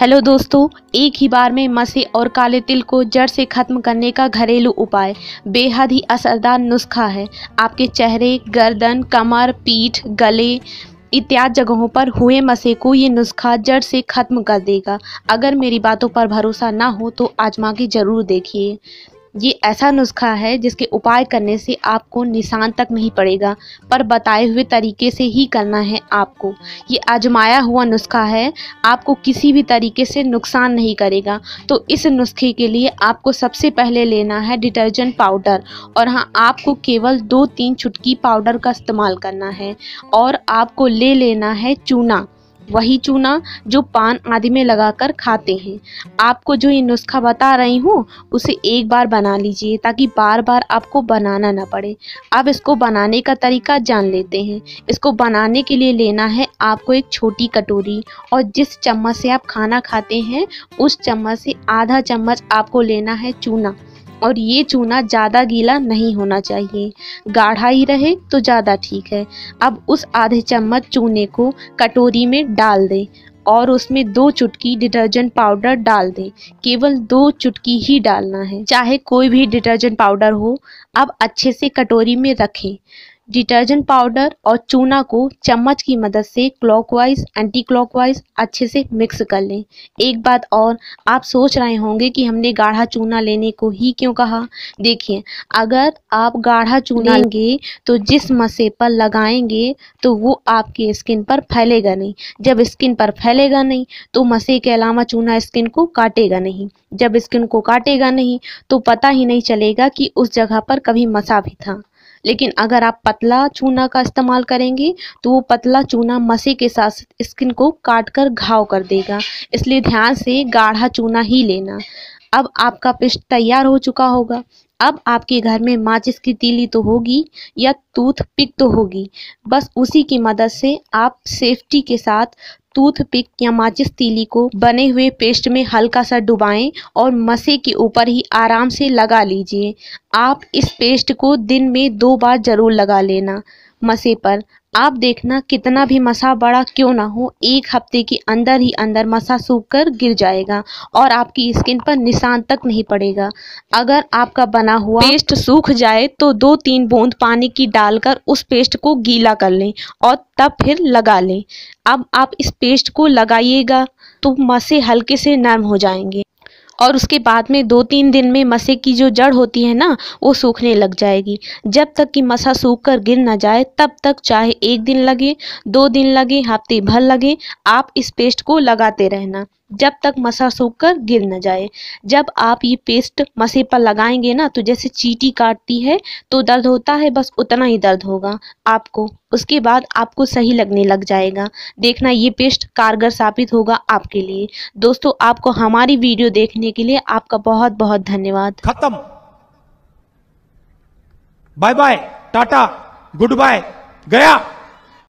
hello दोस्तों एक ही बार में मसे और काले तिल को जड़ से ख़त्म करने का घरेलू उपाय बेहद ही असरदार नुस्खा है आपके चेहरे गर्दन कमर पीठ गले इत्यादि जगहों पर हुए मसे को ये नुस्खा जड़ से ख़त्म कर देगा अगर मेरी बातों पर भरोसा ना हो तो आजमा के ज़रूर देखिए ये ऐसा नुस्खा है जिसके उपाय करने से आपको निशान तक नहीं पड़ेगा पर बताए हुए तरीके से ही करना है आपको ये आजमाया हुआ नुस्खा है आपको किसी भी तरीके से नुकसान नहीं करेगा तो इस नुस्खे के लिए आपको सबसे पहले लेना है डिटर्जेंट पाउडर और हाँ आपको केवल दो तीन छुटकी पाउडर का इस्तेमाल करना है और आपको ले लेना है चूना वही चूना जो पान आदि में लगाकर खाते हैं आपको जो ये नुस्खा बता रही हूँ उसे एक बार बना लीजिए ताकि बार बार आपको बनाना ना पड़े अब इसको बनाने का तरीका जान लेते हैं इसको बनाने के लिए लेना है आपको एक छोटी कटोरी और जिस चम्मच से आप खाना खाते हैं उस चम्मच से आधा चम्मच आपको लेना है चूना और ये चूना ज़्यादा गीला नहीं होना चाहिए गाढ़ा ही रहे तो ज़्यादा ठीक है अब उस आधे चम्मच चूने को कटोरी में डाल दें और उसमें दो चुटकी डिटर्जेंट पाउडर डाल दें केवल दो चुटकी ही डालना है चाहे कोई भी डिटर्जेंट पाउडर हो अब अच्छे से कटोरी में रखें डिटर्जेंट पाउडर और चूना को चम्मच की मदद से क्लॉकवाइज एंटी क्लॉकवाइज अच्छे से मिक्स कर लें एक बात और आप सोच रहे होंगे कि हमने गाढ़ा चूना लेने को ही क्यों कहा देखिए अगर आप गाढ़ा चूना लेंगे तो जिस मसे पर लगाएंगे तो वो आपकी स्किन पर फैलेगा नहीं जब स्किन पर फैलेगा नहीं तो मसे के अलावा चूना स्किन को काटेगा नहीं जब स्किन को काटेगा नहीं तो पता ही नहीं चलेगा कि उस जगह पर कभी मसा भी था लेकिन अगर आप पतला चूना का इस्तेमाल करेंगी तो वो पतला चूना मसी के साथ स्किन को काट कर घाव कर देगा इसलिए ध्यान से गाढ़ा चूना ही लेना अब आपका पिस्ट तैयार हो चुका होगा अब आपके घर में माचिस की तीली तो होगी या टूथ पिक तो होगी बस उसी की मदद से आप सेफ्टी के साथ टूथपिक या माचिस तीली को बने हुए पेस्ट में हल्का सा डुबाएं और मसे के ऊपर ही आराम से लगा लीजिए आप इस पेस्ट को दिन में दो बार ज़रूर लगा लेना मसे पर आप देखना कितना भी मसा बड़ा क्यों ना हो एक हफ्ते के अंदर ही अंदर मसा सूख कर गिर जाएगा और आपकी स्किन पर निशान तक नहीं पड़ेगा अगर आपका बना हुआ पेस्ट सूख जाए तो दो तीन बूंद पानी की डालकर उस पेस्ट को गीला कर लें और तब फिर लगा लें अब आप इस पेस्ट को लगाइएगा तो मसे हल्के से नरम हो जाएंगे और उसके बाद में दो तीन दिन में मसे की जो जड़ होती है ना वो सूखने लग जाएगी जब तक कि मसा सूख कर गिर ना जाए तब तक चाहे एक दिन लगे दो दिन लगे हफ्ते भर लगे आप इस पेस्ट को लगाते रहना जब तक मसा सूख कर गिर न जाए जब आप ये पेस्ट मसे पर लगाएंगे ना तो जैसे चीटी काटती है तो दर्द होता है बस उतना ही दर्द होगा आपको उसके बाद आपको सही लगने लग जाएगा देखना ये पेस्ट कारगर साबित होगा आपके लिए दोस्तों आपको हमारी वीडियो देखने के लिए आपका बहुत बहुत धन्यवाद खत्म bye bye tata goodbye गया